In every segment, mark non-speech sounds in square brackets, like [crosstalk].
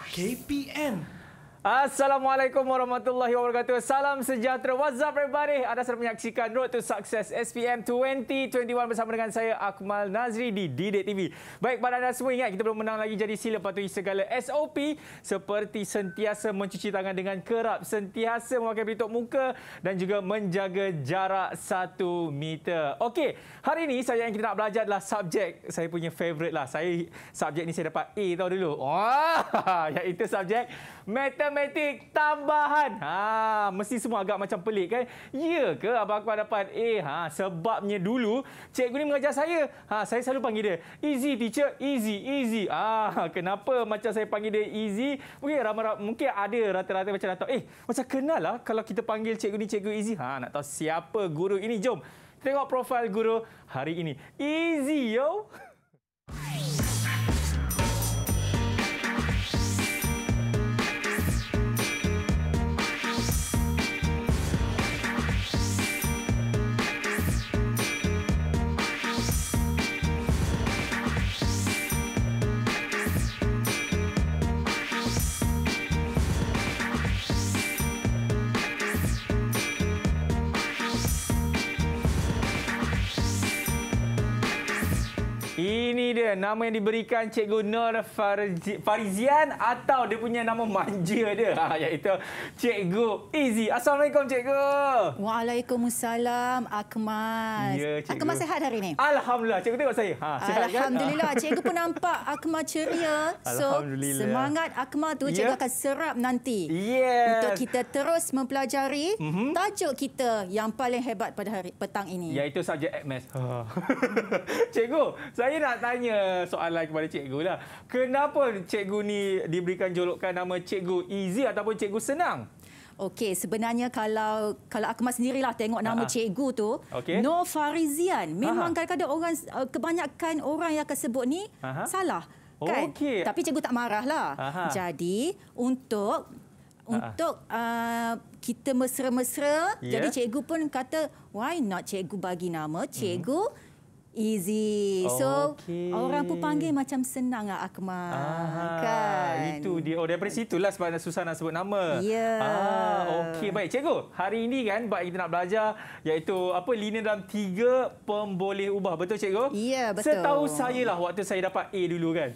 KPN Assalamualaikum warahmatullahi wabarakatuh. Salam sejahtera. What's up everybody? Anda sedang menyaksikan Road to Success SPM 2021 bersama dengan saya Akmal Nazri di Didik TV. Baik pada anda semua ingat kita belum menang lagi jadi sila patuhi segala SOP seperti sentiasa mencuci tangan dengan kerap, sentiasa memakai pelitup muka dan juga menjaga jarak satu meter. Okey, hari ini saya yang kita nak belajar adalah subjek saya punya favourite lah. Saya subjek ini saya dapat A tahu dulu. Wah, oh, [laughs] iaitu subjek matematik tambahan. Ha, mesti semua agak macam pelik kan? Ya ke abang aku dapat A? Eh, ha, sebabnya dulu cikgu ni mengajar saya. Ha, saya selalu panggil dia Easy teacher, easy, easy. Ah, ha, [laughs] kenapa macam saya panggil dia Easy? Mungkin ramai ramai mungkin ada rata-rata macam datang, eh, macam kenal lah kalau kita panggil cikgu ni cikgu Easy. Ha, nak tahu siapa guru ini? Jom. Tengok profil guru hari ini. Easy yo. [laughs] Ini dia nama yang diberikan Cikgu Nur Farizian atau dia punya nama manja dia ha, iaitu Cikgu Izzy. Assalamualaikum Cikgu. Waalaikumsalam Akmas. Ya, Akmas sehat hari ini? Alhamdulillah. Cikgu tengok saya. Ha, sehat kan? Alhamdulillah. Kan? Cikgu pun nampak Akmas ceria. [laughs] So, Semangat Akmas tu cikgu ya. akan serap nanti. Yes. Untuk kita terus mempelajari mm -hmm. tajuk kita yang paling hebat pada hari petang ini. Iaitu sahaja Akmas. [laughs] cikgu, saya nak tanya soalan kepada cikgu lah. Kenapa cikgu ni diberikan julukan nama cikgu easy ataupun cikgu senang? Okey, sebenarnya kalau kalau Akmal sendirilah tengok nama Aha. Ah. cikgu tu, okay. No Farizian. Memang kadang-kadang orang eh, kebanyakan orang yang kesebut ni Aha. salah. Kan? Okay. Tapi cikgu tak marahlah. Aha. Jadi untuk ah, ah. untuk uh, kita mesra-mesra, yeah. jadi cikgu pun kata, why not cikgu bagi nama mhm. cikgu hmm. Easy. So okay. orang pun panggil macam senang lah Akmal. Ah, kan? Itu dia. Oh, daripada situ lah sebab susah nak sebut nama. Ya. Yeah. Ah, Okey, baik. Cikgu, hari ini kan buat kita nak belajar iaitu apa linear dalam tiga pemboleh ubah. Betul, cikgu? Ya, yeah, betul. Setahu saya lah waktu saya dapat A dulu kan.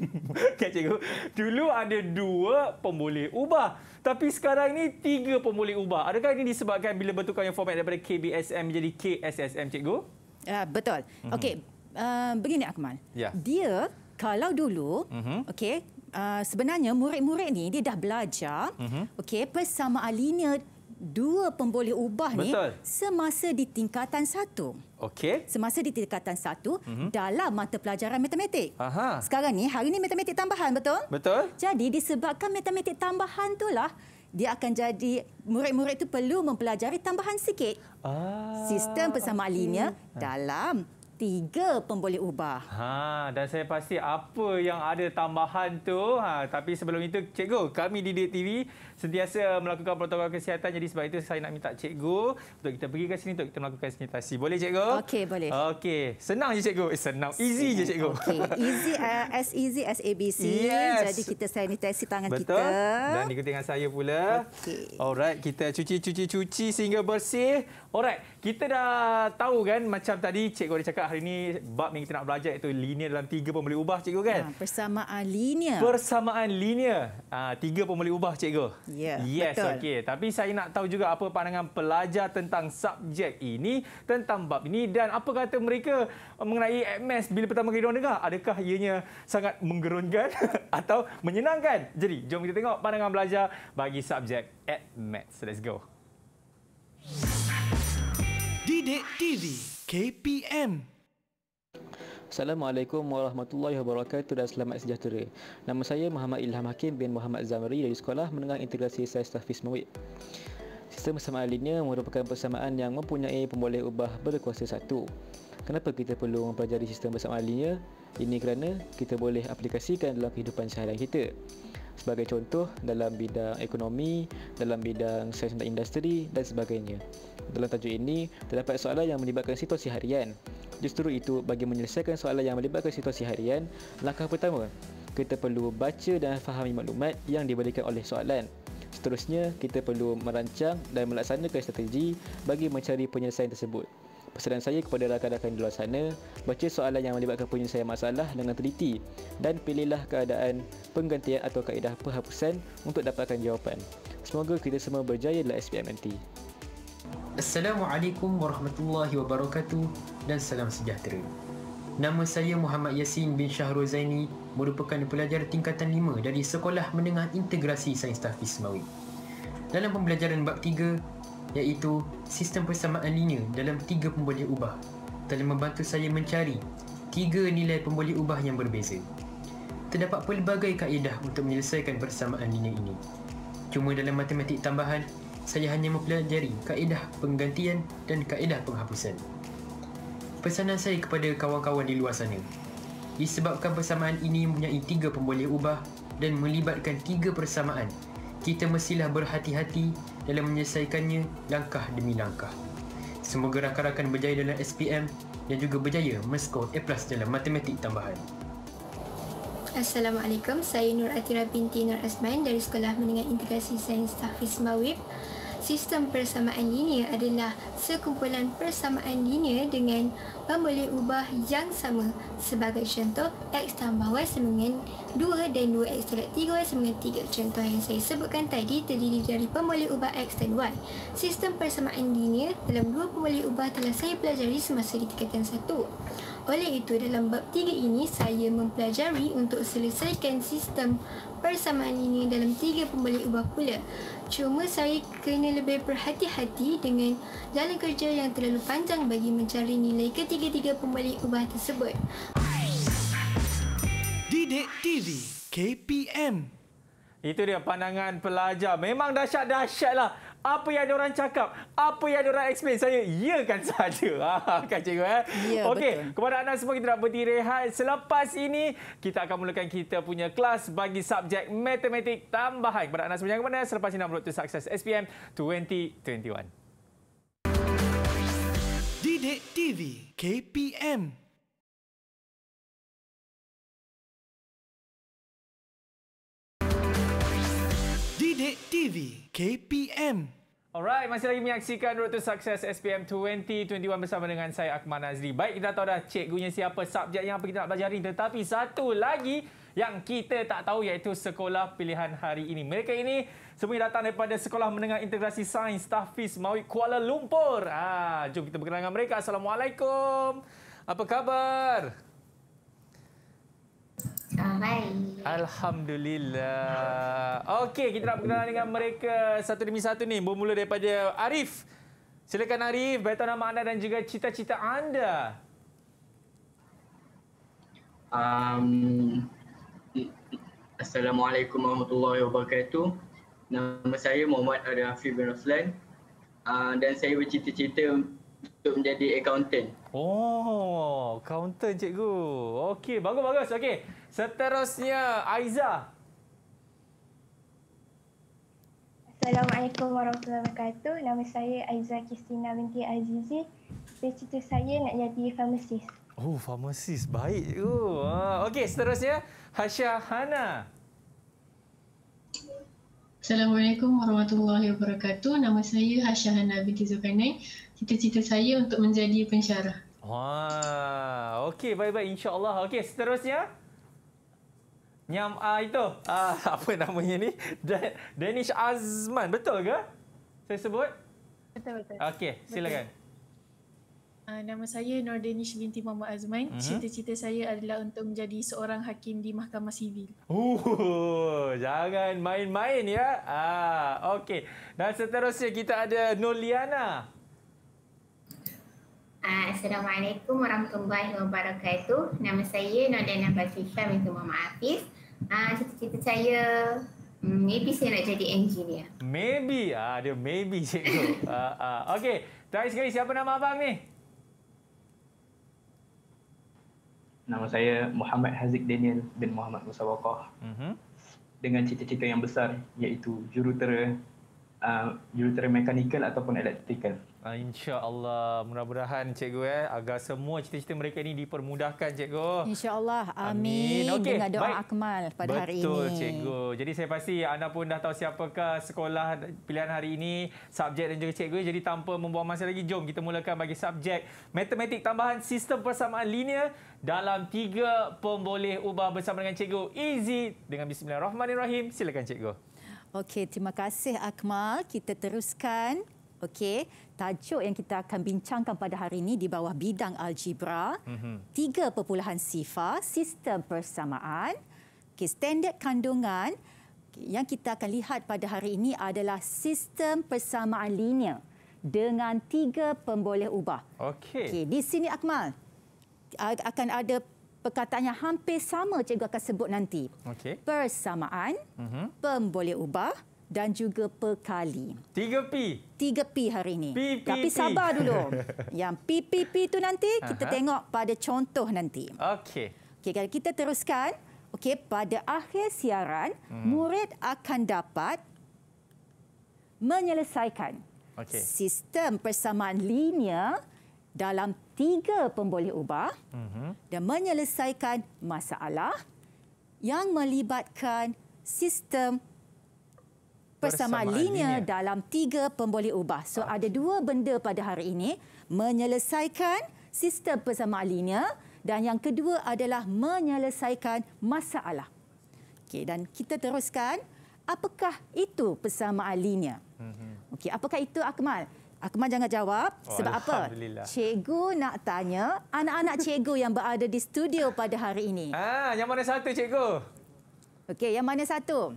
[laughs] okay, cikgu. Dulu ada dua pemboleh ubah. Tapi sekarang ini tiga pemboleh ubah. Adakah ini disebabkan bila yang format daripada KBSM menjadi KSSM, cikgu? Cikgu? Uh, betul. Mm-hmm. Okey, uh, begini Akmal. Yeah. Dia kalau dulu, mm-hmm. okey, uh, sebenarnya murid-murid ni dia dah belajar, mm-hmm. okey, persamaan linear dua pemboleh ubah betul. ni semasa di tingkatan satu. Okey. Semasa di tingkatan satu mm-hmm. dalam mata pelajaran matematik. Aha. Sekarang ni hari ni matematik tambahan, betul? Betul. Jadi disebabkan matematik tambahan itulah dia akan jadi murid-murid itu perlu mempelajari tambahan sikit ah, sistem persamaan okay. linear dalam tiga pun ubah. Ha, dan saya pasti apa yang ada tambahan tu. Ha, tapi sebelum itu, Cikgu, kami di Dek TV sentiasa melakukan protokol kesihatan. Jadi sebab itu saya nak minta Cikgu untuk kita pergi ke sini untuk kita melakukan sanitasi. Boleh, Cikgu? Okey, boleh. Okey, senang je, Cikgu. Eh, senang. Easy senang. je, Cikgu. Okey, easy uh, [laughs] as easy as ABC. Yes. Jadi kita sanitasi tangan Betul. kita. Betul. Dan ikuti dengan saya pula. Okey. Alright, kita cuci, cuci, cuci sehingga bersih. Alright, kita dah tahu kan macam tadi Cikgu ada cakap hari ini bab yang kita nak belajar iaitu linear dalam tiga pun ubah cikgu kan? Ha, persamaan linear. Persamaan linear. Ha, tiga pun ubah cikgu. Ya, yes, betul. Okay. Tapi saya nak tahu juga apa pandangan pelajar tentang subjek ini, tentang bab ini dan apa kata mereka mengenai MS bila pertama kali mereka dengar. Adakah ianya sangat menggerunkan [laughs] atau menyenangkan? Jadi, jom kita tengok pandangan belajar bagi subjek at maths. Let's go. Didik TV KPM Assalamualaikum warahmatullahi wabarakatuh dan selamat sejahtera. Nama saya Muhammad Ilham Hakim bin Muhammad Zamri dari Sekolah Menengah Integrasi Sains Tafiz Mawid. Sistem persamaan linear merupakan persamaan yang mempunyai pemboleh ubah berkuasa satu. Kenapa kita perlu mempelajari sistem persamaan linear? Ini kerana kita boleh aplikasikan dalam kehidupan seharian kita. Sebagai contoh, dalam bidang ekonomi, dalam bidang sains dan industri dan sebagainya. Dalam tajuk ini, terdapat soalan yang melibatkan situasi harian Justeru itu bagi menyelesaikan soalan yang melibatkan situasi harian, langkah pertama, kita perlu baca dan fahami maklumat yang diberikan oleh soalan. Seterusnya, kita perlu merancang dan melaksanakan strategi bagi mencari penyelesaian tersebut. Pesanan saya kepada rakan-rakan di luar sana, baca soalan yang melibatkan penyelesaian masalah dengan teliti dan pilihlah keadaan penggantian atau kaedah penghapusan untuk dapatkan jawapan. Semoga kita semua berjaya dalam SPM nanti. Assalamualaikum warahmatullahi wabarakatuh dan salam sejahtera. Nama saya Muhammad Yasin bin Syahrul Zaini merupakan pelajar tingkatan 5 dari Sekolah Menengah Integrasi Sains Tafis Mawi. Dalam pembelajaran bab 3 iaitu sistem persamaan linear dalam tiga pemboleh ubah telah membantu saya mencari tiga nilai pemboleh ubah yang berbeza. Terdapat pelbagai kaedah untuk menyelesaikan persamaan linear ini. Cuma dalam matematik tambahan, saya hanya mempelajari kaedah penggantian dan kaedah penghapusan. Pesanan saya kepada kawan-kawan di luar sana, disebabkan persamaan ini mempunyai tiga pemboleh ubah dan melibatkan tiga persamaan, kita mestilah berhati-hati dalam menyelesaikannya langkah demi langkah. Semoga rakan-rakan berjaya dalam SPM dan juga berjaya meskor A+ plus dalam matematik tambahan. Assalamualaikum, saya Nur Atira binti Nur Azman dari Sekolah Menengah Integrasi Sains Tahfiz Mawib. Sistem persamaan linear adalah sekumpulan persamaan linear dengan pemboleh ubah yang sama. Sebagai contoh, x tambah y sama dengan 2 dan 2x tolak 3y sama dengan 3. Contoh yang saya sebutkan tadi terdiri dari pemboleh ubah x dan y. Sistem persamaan linear dalam dua pemboleh ubah telah saya pelajari semasa di tingkatan 1. Oleh itu, dalam bab tiga ini, saya mempelajari untuk selesaikan sistem persamaan ini dalam tiga pembalik ubah pula. Cuma saya kena lebih berhati-hati dengan jalan kerja yang terlalu panjang bagi mencari nilai ketiga-tiga pembalik ubah tersebut. Didik TV KPM itu dia pandangan pelajar. Memang dahsyat-dahsyat lah apa yang ada orang cakap, apa yang ada orang explain saya iyakan [laughs] saja. Ha, kan cikgu eh. Ya, Okey, kepada anda semua kita nak berhenti rehat. Selepas ini kita akan mulakan kita punya kelas bagi subjek matematik tambahan. Kepada anda semua yang mana selepas ini upload sukses SPM 2021. Didik TV KPM TV. KPM. Alright, masih lagi menyaksikan Road to Success SPM 2021 bersama dengan saya Akman Nazri. Baik, kita tahu dah cikgunya siapa, subjek yang apa kita nak belajar ini. Tetapi satu lagi yang kita tak tahu iaitu sekolah pilihan hari ini. Mereka ini semua datang daripada Sekolah Menengah Integrasi Sains Tafiz Mawik Kuala Lumpur. Ah, jom kita berkenalan dengan mereka. Assalamualaikum. Apa khabar? baik. Alhamdulillah. Okey, kita nak berkenalan dengan mereka satu demi satu ni. Bermula daripada Arif. Silakan Arif, beritahu nama anda dan juga cita-cita anda. Um, Assalamualaikum warahmatullahi wabarakatuh. Nama saya Muhammad Arif Afif bin Roslan. Uh, dan saya bercita-cita untuk menjadi accountant. Oh, accountant cikgu. Okey, bagus-bagus. Okey. Seterusnya Aiza. Assalamualaikum warahmatullahi wabarakatuh. Nama saya Aiza Kristina binti Azizi. Cita-cita saya nak jadi farmasis. Oh, farmasis. Baik. Oh, okey, seterusnya Hasya Hana. Assalamualaikum warahmatullahi wabarakatuh. Nama saya Hasya Hana binti Zulkarnain. Cita-cita saya untuk menjadi pensyarah. Wah, okey, baik-baik insya-Allah. Okey, seterusnya Nyam uh, itu. Uh, [laughs] apa namanya ni? Danish Azman, betul ke? Saya sebut? Betul betul. Okey, silakan. Uh, nama saya Nur Danish binti Muhammad Azman. Mhm. Cita-cita saya adalah untuk menjadi seorang hakim di Mahkamah Sivil. Uh, jangan main-main ya. Ah, uh, okey. Dan seterusnya kita ada Nurliana. Assalamualaikum warahmatullahi wabarakatuh. Nama saya Nodana Basisha binti Muhammad Hafiz. Ah, cita-cita saya hmm, maybe saya nak jadi engineer. Maybe. Ah dia maybe cikgu. [laughs] ah, ah. Okey, try sekali siapa nama abang ni? Nama saya Muhammad Haziq Daniel bin Muhammad Musawakah. Mm -hmm. Dengan cita-cita yang besar iaitu jurutera uh, ultra mechanical ataupun electrical. Uh, InsyaAllah mudah-mudahan cikgu eh agar semua cita-cita mereka ini dipermudahkan cikgu. InsyaAllah. Amin. Amin. Okay. Dengan doa Baik. akmal pada Betul, hari ini. Betul cikgu. Jadi saya pasti anda pun dah tahu siapakah sekolah pilihan hari ini, subjek dan juga cikgu. Jadi tanpa membuang masa lagi, jom kita mulakan bagi subjek matematik tambahan sistem persamaan linear dalam tiga pemboleh ubah bersama dengan cikgu. Easy dengan bismillahirrahmanirrahim. Silakan cikgu. Okey, terima kasih Akmal. Kita teruskan. Okey, tajuk yang kita akan bincangkan pada hari ini di bawah bidang algebra, mhm. tiga mm-hmm. perpuluhan sifar, sistem persamaan, Okey, standard kandungan. Okay, yang kita akan lihat pada hari ini adalah sistem persamaan linear dengan tiga pemboleh ubah. Okey. Okay, di sini Akmal akan ada perkataan yang hampir sama cikgu akan sebut nanti. Okay. Persamaan, mm-hmm. pemboleh ubah dan juga perkali. Tiga p Tiga p hari ini. P-P-P. Tapi sabar dulu. [laughs] yang PPP itu nanti kita uh-huh. tengok pada contoh nanti. Okey. Okey, kalau kita teruskan, okey pada akhir siaran mm. murid akan dapat menyelesaikan okay. sistem persamaan linear dalam tiga pemboleh ubah mhm. uh-huh. dan menyelesaikan masalah yang melibatkan sistem persamaan linear, linear dalam tiga pemboleh ubah. So ah. ada dua benda pada hari ini, menyelesaikan sistem persamaan linear dan yang kedua adalah menyelesaikan masalah. Okey dan kita teruskan, apakah itu persamaan linear? Mhm. Okey, apakah itu Akmal? Akmal jangan jawab. Oh, Sebab apa? Cikgu nak tanya anak-anak cikgu yang berada di studio pada hari ini. Ah, yang mana satu cikgu? Okey, yang mana satu?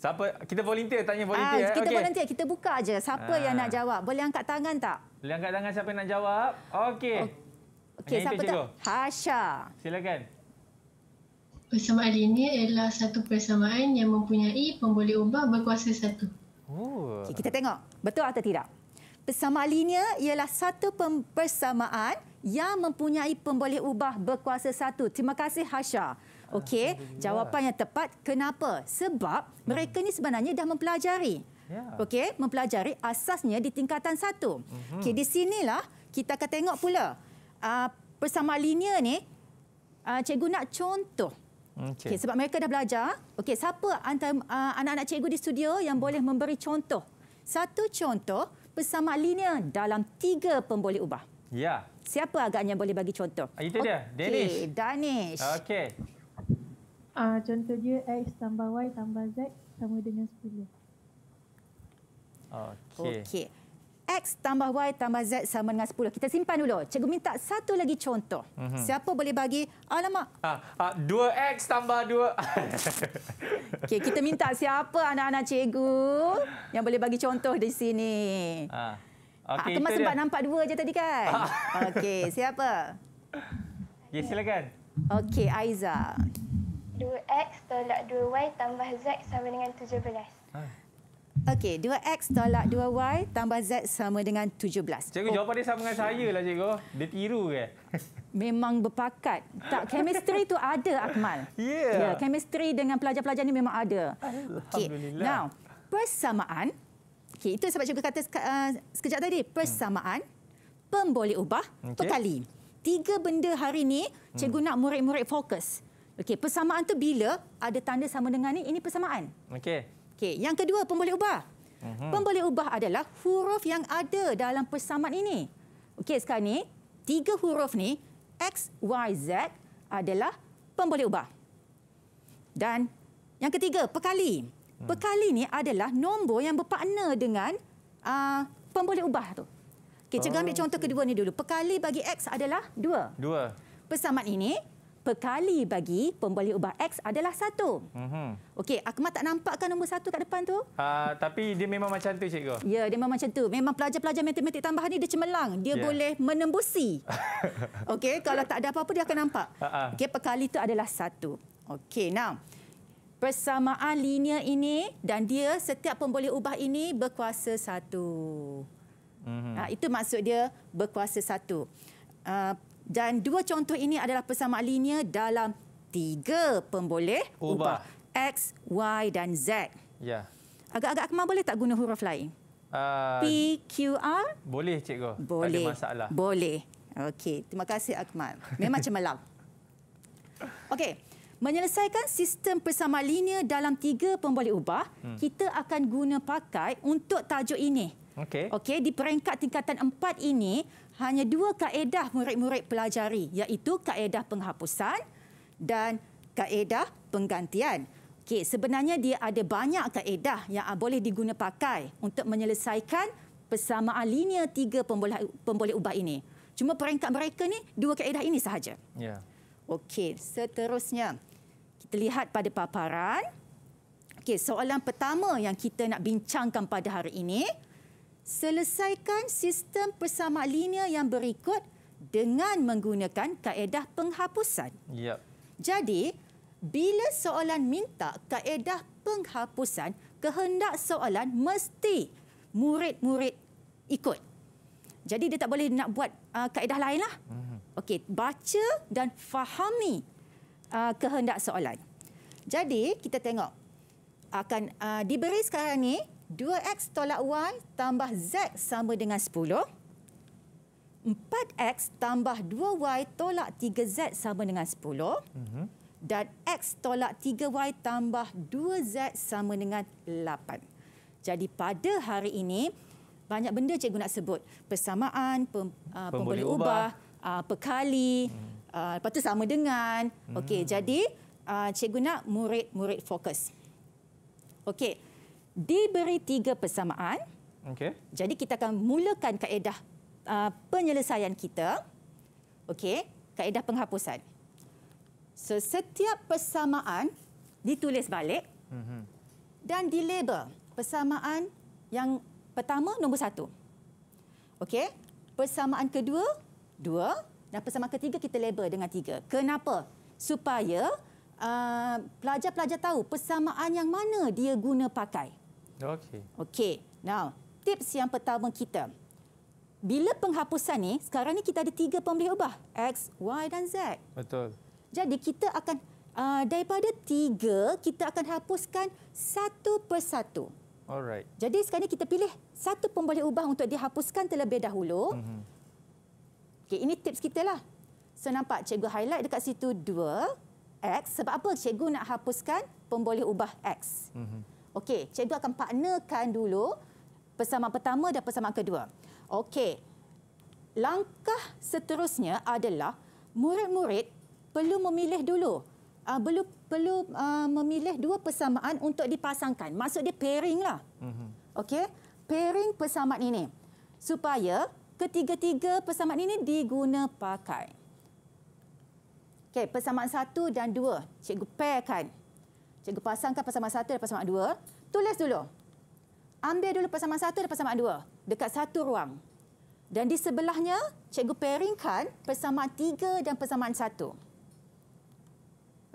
Siapa? Kita volunteer tanya volunteer. Ah, eh? kita okay. volunteer, kita buka aja. Siapa ah. yang nak ah. jawab? Boleh angkat tangan tak? Boleh angkat tangan siapa yang nak jawab? Okey. Okey, siapa tu? Hasha. Silakan. Persamaan linear adalah satu persamaan yang mempunyai pemboleh ubah berkuasa satu. Oh. Okay, kita tengok. Betul atau tidak? Sama alinya ialah satu persamaan yang mempunyai pemboleh ubah berkuasa satu. Terima kasih Hasha. Okey, ah, jawapan yang tepat kenapa? Sebab hmm. mereka ni sebenarnya dah mempelajari. Ya. Okey, mempelajari asasnya di tingkatan satu. Hmm. Okey, di sinilah kita akan tengok pula uh, linear ni uh, cikgu nak contoh. Okey, okay, sebab mereka dah belajar. Okey, siapa antara uh, anak-anak cikgu di studio yang boleh memberi contoh? Satu contoh pesama linear dalam tiga pemboleh ubah. Ya. Siapa agaknya boleh bagi contoh? Ah, itu dia, okay. Danish. Okey, Danish. Okey. Uh, contoh dia X tambah Y tambah Z sama dengan 10. Okey. Okey. X tambah Y tambah Z sama dengan 10. Kita simpan dulu. Cikgu minta satu lagi contoh. Mm -hmm. Siapa boleh bagi? Alamak. Ah, ha, ha, ah, 2X tambah 2. [laughs] okay, kita minta siapa anak-anak cikgu yang boleh bagi contoh di sini? Ah, ha. okay, ah, kemas sempat dia. nampak dua je tadi kan? Ah. Okey, siapa? Okay, ya, silakan. Okey, Aiza. 2X tolak 2Y tambah Z sama dengan 17. Ah. Okey, 2X tolak 2Y tambah Z sama dengan 17. Cikgu, oh. jawapan dia sama dengan saya lah, cikgu. Dia tiru ke? [laughs] Memang berpakat. Tak, chemistry tu ada, Akmal. Ya. Yeah. Yeah, chemistry dengan pelajar-pelajar ni memang ada. Alhamdulillah. Okay. Now, persamaan. Okey, itu sebab cikgu kata uh, sekejap tadi. Persamaan, pemboleh ubah, okay. perkali. Tiga benda hari ini, cikgu hmm. nak murid-murid fokus. Okey, persamaan tu bila ada tanda sama dengan ini, ini persamaan. Okey. Okey, yang kedua pemboleh ubah. Uhum. Pemboleh ubah adalah huruf yang ada dalam persamaan ini. Okey, sekarang ni tiga huruf ni X, Y, Z adalah pemboleh ubah. Dan yang ketiga perkali, hmm. perkali ni adalah nombor yang berpakna dengan uh, pemboleh ubah tu. Okey, cuba ambil contoh okay. kedua ni dulu. Perkali bagi X adalah dua. Dua. Persamaan ini pekali bagi pembeli ubah X adalah satu. Mm-hmm. Okey, Akmal tak nampak kan nombor satu kat depan tu? Uh, tapi dia memang macam tu, cikgu. Ya, dia memang macam tu. Memang pelajar-pelajar matematik tambahan ni dia cemerlang. Dia yeah. boleh menembusi. [laughs] Okey, kalau tak ada apa-apa dia akan nampak. Uh-uh. Okey, pekali itu adalah satu. Okey, now. Persamaan linear ini dan dia setiap pemboleh ubah ini berkuasa satu. Mm-hmm. Ha, itu maksud dia berkuasa satu. Uh, dan dua contoh ini adalah persamaan linear dalam tiga pemboleh ubah. X, Y dan Z. Ya. Agak-agak kemar boleh tak guna huruf lain? Uh, P, Q, R? Boleh, cikgu. Boleh. Tak ada masalah. Boleh. Okey. Terima kasih, Akmal. Memang cemerlang. [laughs] Okey. Menyelesaikan sistem persamaan linear dalam tiga pemboleh ubah, hmm. kita akan guna pakai untuk tajuk ini. Okey. Okey. Di peringkat tingkatan empat ini, hanya dua kaedah murid-murid pelajari iaitu kaedah penghapusan dan kaedah penggantian. Okey, sebenarnya dia ada banyak kaedah yang ah, boleh diguna pakai untuk menyelesaikan persamaan linear tiga pemboleh, pemboleh ubah ini. Cuma peringkat mereka ni dua kaedah ini sahaja. Ya. Okey, seterusnya kita lihat pada paparan. Okey, soalan pertama yang kita nak bincangkan pada hari ini, Selesaikan sistem persamaan linia yang berikut dengan menggunakan kaedah penghapusan. Ya. Jadi, bila soalan minta kaedah penghapusan, kehendak soalan mesti murid-murid ikut. Jadi, dia tak boleh nak buat uh, kaedah lainlah. Mm-hmm. Okey, baca dan fahami uh, kehendak soalan. Jadi, kita tengok akan uh, diberi sekarang ni 2X tolak Y tambah Z sama dengan 10. 4X tambah 2Y tolak 3Z sama dengan 10. Mhm. Dan X tolak 3Y tambah 2Z sama dengan 8. Jadi pada hari ini, banyak benda cikgu nak sebut. Persamaan, pem, ah, uh, pemboleh ubah, ubah uh, pekali, uh, lepas tu sama dengan. Hmm. Okey, jadi uh, cikgu nak murid-murid fokus. Okey, diberi tiga persamaan. Okay. Jadi kita akan mulakan kaedah uh, penyelesaian kita. Okey, kaedah penghapusan. So, setiap persamaan ditulis balik mm -hmm. dan dilabel persamaan yang pertama nombor satu. Okey, persamaan kedua dua dan persamaan ketiga kita label dengan tiga. Kenapa? Supaya uh, pelajar-pelajar uh, tahu persamaan yang mana dia guna pakai. Okey. Okey. Now, tips yang pertama kita. Bila penghapusan ni, sekarang ni kita ada tiga pemberi ubah. X, Y dan Z. Betul. Jadi kita akan, uh, daripada tiga, kita akan hapuskan satu persatu. Alright. Jadi sekarang ni kita pilih satu pemberi ubah untuk dihapuskan terlebih dahulu. Mm -hmm. Okey, ini tips kita lah. So nampak cikgu highlight dekat situ dua. X, sebab apa cikgu nak hapuskan pemboleh ubah X. Mm -hmm. Okey, cikgu akan partnerkan dulu persamaan pertama dan persamaan kedua. Okey. Langkah seterusnya adalah murid-murid perlu memilih dulu. Uh, perlu perlu uh, memilih dua persamaan untuk dipasangkan. Maksud dia pairinglah. Mhm. Okey, pairing persamaan ini supaya ketiga-tiga persamaan ini diguna pakai. Okey, persamaan satu dan dua cikgu pairkan. Cikgu pasangkan pasangan satu dan pasangan dua. Tulis dulu. Ambil dulu pasangan satu dan pasangan dua. Dekat satu ruang. Dan di sebelahnya, cikgu pairingkan persamaan tiga dan persamaan satu.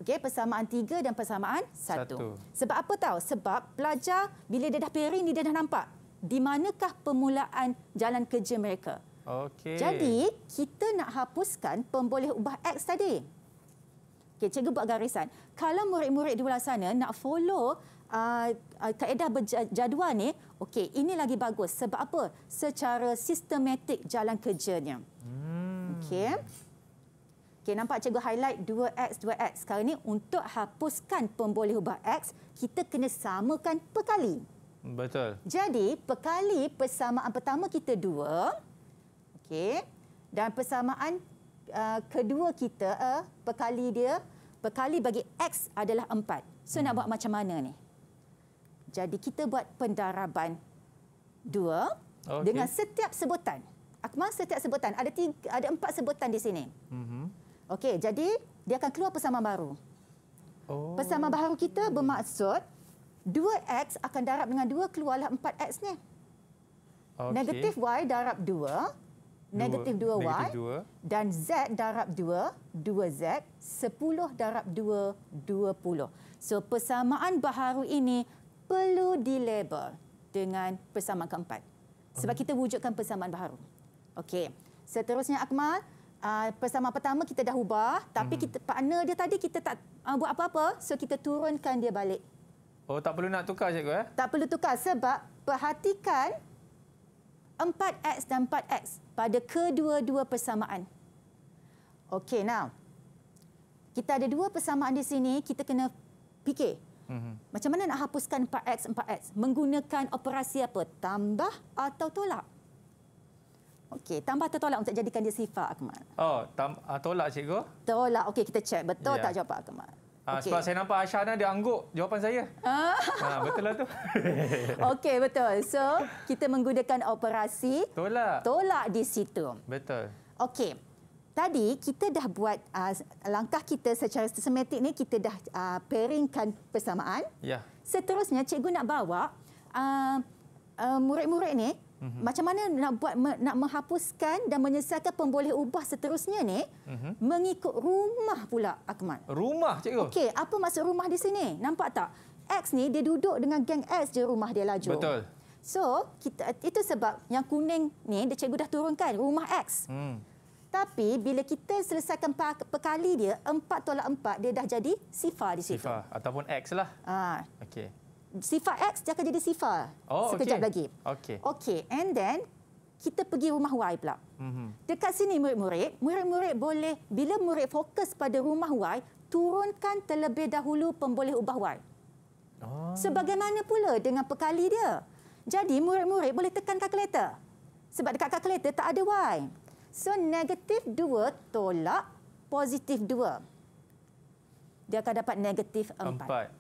Okey, persamaan tiga dan persamaan satu. satu. Sebab apa tahu? Sebab pelajar bila dia dah pairing ni, dia dah nampak. Di manakah permulaan jalan kerja mereka. okay Jadi, kita nak hapuskan pemboleh ubah X tadi. Okay, cikgu buat garisan. Kalau murid-murid di luar sana nak follow uh, uh kaedah berjadual ni, Okay, ini lagi bagus. Sebab apa? Secara sistematik jalan kerjanya. Hmm. Okay, Okey, nampak cikgu highlight 2x 2x. Sekarang ini untuk hapuskan pemboleh ubah x, kita kena samakan perkali. Betul. Jadi, perkali persamaan pertama kita 2. Okay, Dan persamaan uh, kedua kita uh, perkali dia perkali bagi x adalah 4. So hmm. nak buat macam mana ni? Jadi kita buat pendaraban 2 okay. dengan setiap sebutan. Akmal setiap sebutan ada tiga, ada 4 sebutan di sini. Mhm. Okey, jadi dia akan keluar persamaan baru. Oh. Persamaan baru kita bermaksud 2x akan darab dengan 2 keluarlah 4x ni. Okay. Negatif y darab 2 negatif 2Y dan Z darab 2, 2Z, 10 darab 2, 20. So persamaan baharu ini perlu dilabel dengan persamaan keempat. Sebab hmm. kita wujudkan persamaan baharu. Okey. Seterusnya Akmal, ah, persamaan pertama kita dah ubah tapi hmm. kita partner dia tadi kita tak ah, buat apa-apa, so kita turunkan dia balik. Oh, tak perlu nak tukar cikgu ya? Tak perlu tukar sebab perhatikan 4X dan 4X pada kedua-dua persamaan. Okey, now. Kita ada dua persamaan di sini, kita kena fikir. Mhm. Macam mana nak hapuskan 4X, 4X? Menggunakan operasi apa? Tambah atau tolak? Okey, tambah atau tolak untuk jadikan dia sifar, Akmal? Oh, tam, uh, tolak, cikgu. Tolak. Okey, kita cek. Betul yeah. tak jawapan, Akmal? Ha, ah, okay. Sebab saya nampak Aisyah dia angguk jawapan saya. ha, betul lah tu. [laughs] Okey, betul. So, kita menggunakan operasi tolak, tolak di situ. Betul. Okey. Tadi kita dah buat uh, langkah kita secara sistematik ni kita dah uh, pairingkan persamaan. Ya. Seterusnya cikgu nak bawa murid-murid ni mm Macam mana nak buat nak menghapuskan dan menyelesaikan pemboleh ubah seterusnya ni? Mm-hmm. Mengikut rumah pula Akmal. Rumah cikgu. Okey, apa maksud rumah di sini? Nampak tak? X ni dia duduk dengan geng X je rumah dia laju. Betul. So, kita, itu sebab yang kuning ni dia cikgu dah turunkan rumah X. Hmm. Tapi bila kita selesaikan perkali dia, empat tolak empat, dia dah jadi sifar di situ. Sifar ataupun X lah. Ah. okay sifat X dia akan jadi sifat oh, sekejap okay. lagi. Okey. Okey, and then kita pergi rumah Y pula. Mm-hmm. Dekat sini murid-murid, murid-murid boleh bila murid fokus pada rumah Y, turunkan terlebih dahulu pemboleh ubah Y. Oh. Sebagaimana pula dengan pekali dia. Jadi murid-murid boleh tekan kalkulator. Sebab dekat kalkulator tak ada Y. So negatif 2 tolak positif 2. Dia akan dapat negatif 4. 4.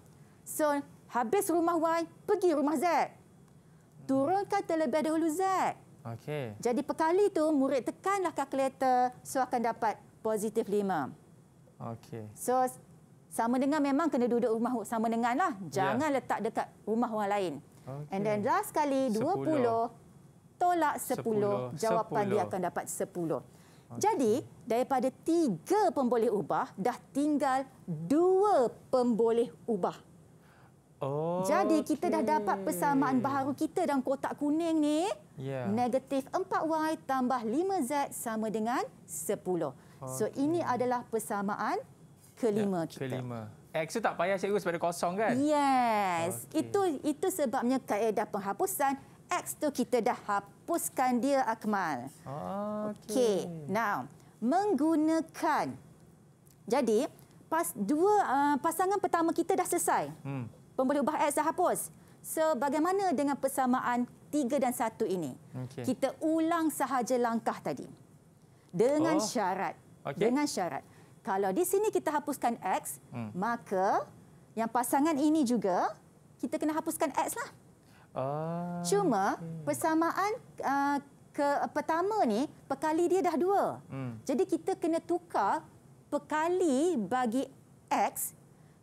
So Habis rumah Y, pergi rumah Z. Turunkan terlebih dahulu Z. Okey. Jadi perkali tu murid tekanlah kalkulator. So, akan dapat positif 5. Okay. So, sama dengan memang kena duduk rumah sama dengan lah ya. Jangan yeah. letak dekat rumah orang lain. Okay. And then last kali, 20. 10. Tolak 10. 10. Jawapan 10. dia akan dapat 10. Okay. Jadi, daripada 3 pemboleh ubah, dah tinggal 2 pemboleh ubah. Oh, Jadi kita okay. dah dapat persamaan baharu kita dalam kotak kuning ni. Yeah. Negatif 4Y tambah 5Z sama dengan 10. Okay. So ini adalah persamaan kelima yeah, kita. Kelima. X eh, tu tak payah cikgu sebab dia kosong kan? Yes. Okay. Itu itu sebabnya kaedah penghapusan. X tu kita dah hapuskan dia Akmal. Okey. Okay. Now, menggunakan. Jadi, pas dua uh, pasangan pertama kita dah selesai. Hmm pemboleh ubah X dah hapus. Sebagaimana so, dengan persamaan tiga dan satu ini? Okay. Kita ulang sahaja langkah tadi. Dengan oh. syarat. Okay. Dengan syarat. Kalau di sini kita hapuskan X, hmm. maka yang pasangan ini juga, kita kena hapuskan X. lah. Oh. Cuma persamaan uh, ke pertama ni perkali dia dah dua. Hmm. Jadi kita kena tukar perkali bagi X,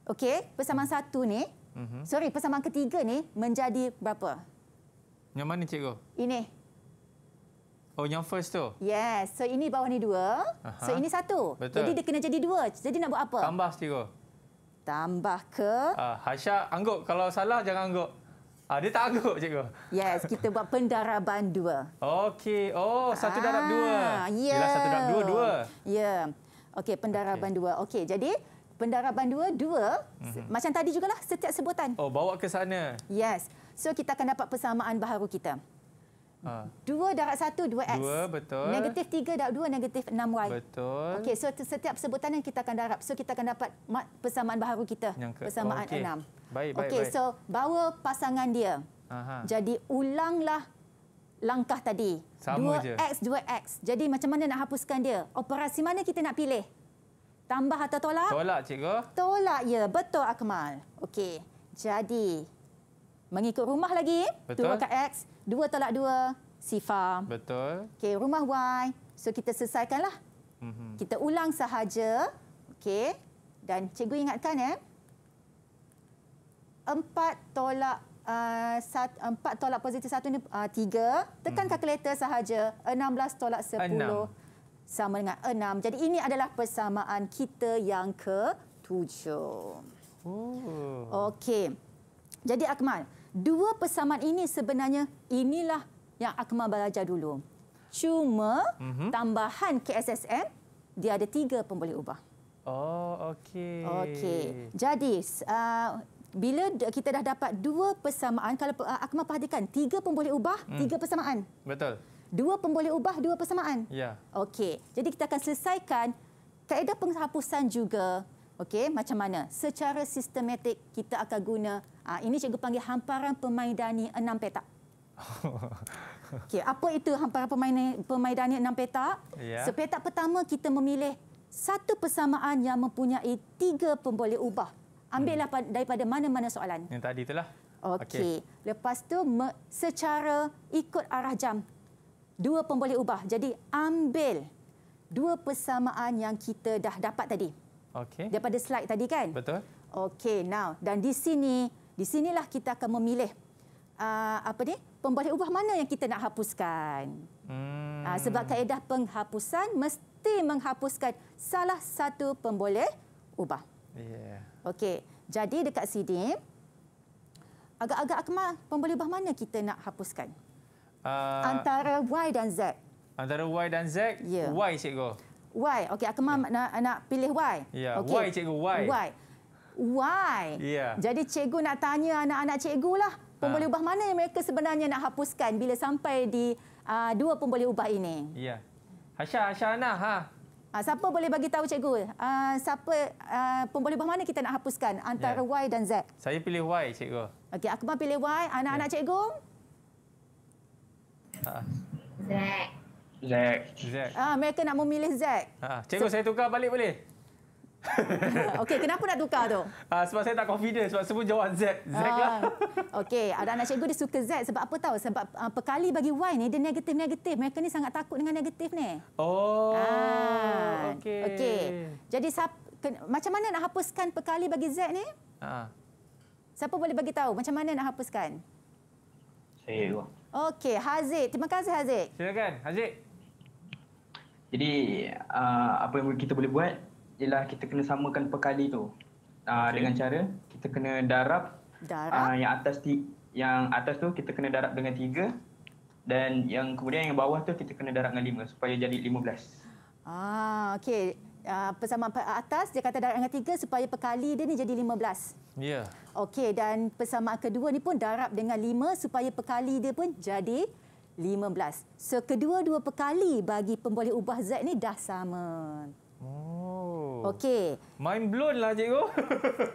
okay, persamaan satu ni -hmm. Sorry, persamaan ketiga ni menjadi berapa? Yang mana cikgu? Ini. Oh, yang first tu? Yes. So, ini bawah ni dua. Aha. So, ini satu. Betul. Jadi, dia kena jadi dua. Jadi, nak buat apa? Tambah, cikgu. Tambah ke? Uh, ah, Hasya, angguk. Kalau salah, jangan angguk. Uh, dia tak angguk, cikgu. Yes, kita buat pendaraban dua. Okey. Oh, satu darab dua. Ya. Ah, yeah. satu darab dua, dua. Ya. Yeah. Okey, pendaraban okay. dua. Okey, jadi pendarapan bandua dua. Mm-hmm. Macam tadi juga lah setiap sebutan. Oh, bawa ke sana. Yes. So, kita akan dapat persamaan baru kita. Ha. Dua darat satu, dua X. Dua, betul. Negatif tiga darab dua, negatif enam Y. Betul. Okey, so setiap sebutan yang kita akan darab. So, kita akan dapat persamaan baru kita. Yang ke- persamaan enam. Oh, okay. Baik, baik, okay, baik. Okey, so bawa pasangan dia. Aha. Jadi, ulanglah langkah tadi. Sama 2X, je. 2X. Jadi, macam mana nak hapuskan dia? Operasi mana kita nak pilih? Tambah atau tolak? Tolak, cikgu. Tolak, ya. Betul, Akmal. Okey. Jadi, mengikut rumah lagi. Betul. 2 ke X, 2 tolak 2, sifar. Betul. Okey, rumah Y. so, kita selesaikanlah. Mm -hmm. Kita ulang sahaja. Okey. Dan cikgu ingatkan, ya. Eh? 4 tolak uh, 4 tolak positif 1 ni uh, 3. Tekan mm kalkulator sahaja. 16 tolak 10. 6 sama dengan enam. Jadi ini adalah persamaan kita yang ke-7. tujuh. Okey. Jadi Akmal, dua persamaan ini sebenarnya inilah yang Akmal belajar dulu. Cuma uh mhm. -huh. tambahan KSSM, dia ada tiga pemboleh ubah. Oh, okey. Okey. Jadi, uh, bila kita dah dapat dua persamaan, kalau uh, Akmal perhatikan, tiga pemboleh ubah, hmm. tiga persamaan. Betul dua pemboleh ubah, dua persamaan. Ya. Okey. Jadi kita akan selesaikan kaedah penghapusan juga. Okey, macam mana? Secara sistematik kita akan guna ah ini cikgu panggil hamparan pemaidani enam petak. [laughs] Okey, apa itu hamparan pemain pemaidani enam petak? Ya. Sepetak pertama kita memilih satu persamaan yang mempunyai tiga pemboleh ubah. Ambillah hmm. daripada mana-mana soalan. Yang tadi itulah. Okey. Okay. Lepas tu secara ikut arah jam dua pemboleh ubah. Jadi ambil dua persamaan yang kita dah dapat tadi. Okey. Daripada slide tadi kan? Betul. Okey, now dan di sini, di sinilah kita akan memilih uh, apa ni? Pemboleh ubah mana yang kita nak hapuskan. Hmm. Uh, sebab kaedah penghapusan mesti menghapuskan salah satu pemboleh ubah. Yeah. Okey. Jadi dekat sini agak-agak akmal pemboleh ubah mana kita nak hapuskan? Uh, antara Y dan Z. Antara Y dan Z? Yeah. Y, cikgu. Y. Okay. aku mahu ya. nak, nak pilih Y. yeah. okay. Y, cikgu. Y. Y. Y. Yeah. Jadi, cikgu nak tanya anak-anak cikgu lah. Pembeli ah. ubah mana yang mereka sebenarnya nak hapuskan bila sampai di uh, dua pembeli ubah ini? Ya. Hasyah, Hasyah Ana. Ha? Uh, siapa boleh bagi tahu cikgu? Uh, siapa uh, pembeli ubah mana kita nak hapuskan antara ya. Y dan Z? Saya pilih Y, cikgu. Okey, aku pun pilih Y. Anak-anak ya. cikgu? Zack. Zack. Zack. Ah, mereka nak memilih Zack. Ah, cikgu so, saya tukar balik boleh? [laughs] Okey, kenapa nak tukar tu? Ah, sebab saya tak confident sebab semua jawab Z. Z lah. ah, lah. Okey, ada anak cikgu dia suka Z sebab apa tahu? Sebab uh, perkali bagi Y ni dia negatif-negatif. Mereka ni sangat takut dengan negatif ni. Oh. Ah, Okey. Okay. Jadi sap, ke, macam mana nak hapuskan perkali bagi Z ni? Ah. Siapa boleh bagi tahu macam mana nak hapuskan? Saya. Hey. Okey, Haziq. Terima kasih, Haziq. Silakan, Haziq. Jadi, uh, apa yang kita boleh buat ialah kita kena samakan pekali tu uh, okay. dengan cara kita kena darab, darab. Uh, yang atas ti- yang atas tu kita kena darab dengan tiga dan yang kemudian yang bawah tu kita kena darab dengan lima supaya jadi lima belas. Ah, okey. Ah, persamaan atas dia kata darab yang ketiga supaya pekali dia ni jadi lima belas. Ya. Okey dan persamaan kedua ni pun darab dengan lima supaya pekali dia pun jadi lima belas. So kedua-dua pekali bagi pemboleh ubah Z ni dah sama. Oh. Okey. Mind blown lah cikgu.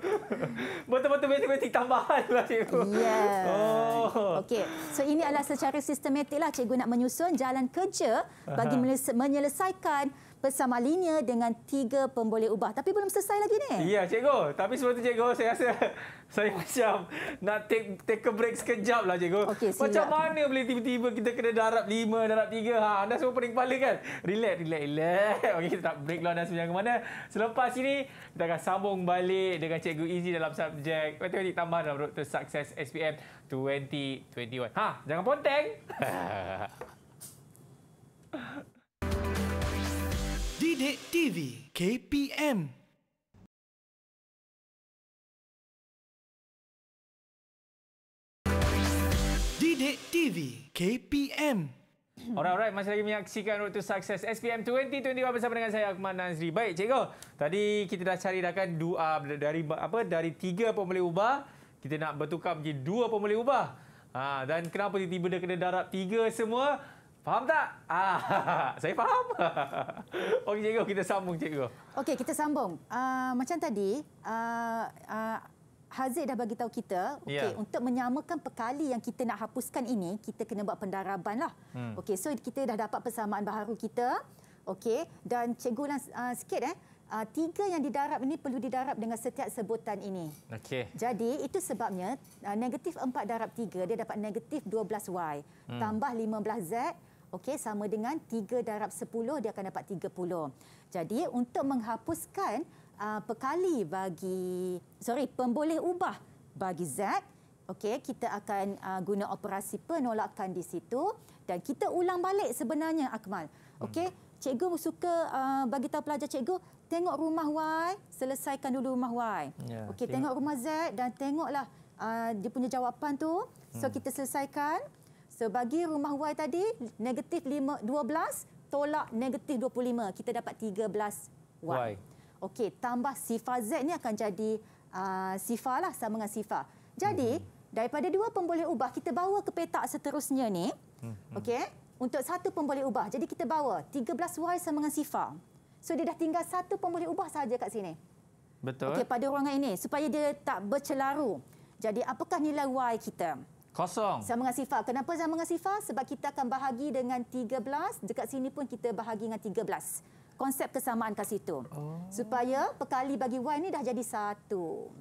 [laughs] Betul-betul matematik tambahan lah cikgu. Yeah. Oh. Okey. So ini adalah secara sistematik lah cikgu nak menyusun jalan kerja bagi menyelesaikan uh-huh bersama linear dengan tiga pemboleh ubah. Tapi belum selesai lagi ni. Ya, cikgu. Tapi sebab tu cikgu, saya rasa [laughs] saya macam nak take, take a break sekejap lah cikgu. Okay, macam mana boleh tiba-tiba kita kena darab lima, darab tiga. Ha, anda semua pening kepala kan? Relax, relax, relax. [laughs] Okey, kita tak break lah anda sebenarnya ke mana. Selepas ini, kita akan sambung balik dengan cikgu Izzy dalam subjek matematik tambahan dalam Dr. sukses SPM 2021. Ha, jangan ponteng. [laughs] Sidik TV KPM Sidik TV KPM Orang-orang masih lagi menyaksikan Road to Success SPM 2020 bersama dengan saya Akmal Nazri. Baik, cikgu. Tadi kita dah cari dah kan dua dari apa dari tiga pemboleh ubah, kita nak bertukar menjadi dua pemboleh ubah. Ha, dan kenapa tiba-tiba dia kena darab tiga semua? Faham tak? Ah, [laughs] saya faham. [laughs] Okey cikgu, kita sambung cikgu. Okey, kita sambung. Uh, macam tadi, uh, uh, Haziq dah bagi tahu kita, okay, yeah. untuk menyamakan perkali yang kita nak hapuskan ini, kita kena buat pendaraban lah. Hmm. Okay, so kita dah dapat persamaan baharu kita, okay, dan cikgu ulang uh, sikit eh, uh, tiga yang didarab ini perlu didarab dengan setiap sebutan ini. Okay. Jadi itu sebabnya uh, negatif empat darab tiga dia dapat negatif dua belas y, hmm. tambah lima belas z, Okey, sama dengan 3 darab 10 dia akan dapat 30. Jadi untuk menghapuskan uh, pekali bagi sorry, pemboleh ubah bagi Z, okey, kita akan uh, guna operasi penolakan di situ dan kita ulang balik sebenarnya Akmal. Okey, hmm. cikgu suka uh, bagi tahu pelajar cikgu tengok rumah Y, selesaikan dulu rumah Y. Yeah, okey, tengok rumah Z dan tengoklah uh, dia punya jawapan tu. So hmm. kita selesaikan. So bagi rumah Y tadi negatif 12 tolak negatif 25 kita dapat 13 Y. Okey, tambah sifar Z ni akan jadi uh, sifar lah sama dengan sifar. Jadi hmm. daripada dua pemboleh ubah kita bawa ke petak seterusnya ni. Hmm. hmm. Okey, untuk satu pemboleh ubah. Jadi kita bawa 13 Y sama dengan sifar. So dia dah tinggal satu pemboleh ubah saja kat sini. Betul. Okey, pada ruangan ini supaya dia tak bercelaru. Jadi apakah nilai Y kita? Kosong. Sama dengan sifar. Kenapa sama dengan sifar? Sebab kita akan bahagi dengan 13. Dekat sini pun kita bahagi dengan 13. Konsep kesamaan kat situ. Oh. Supaya pekali bagi Y ini dah jadi satu.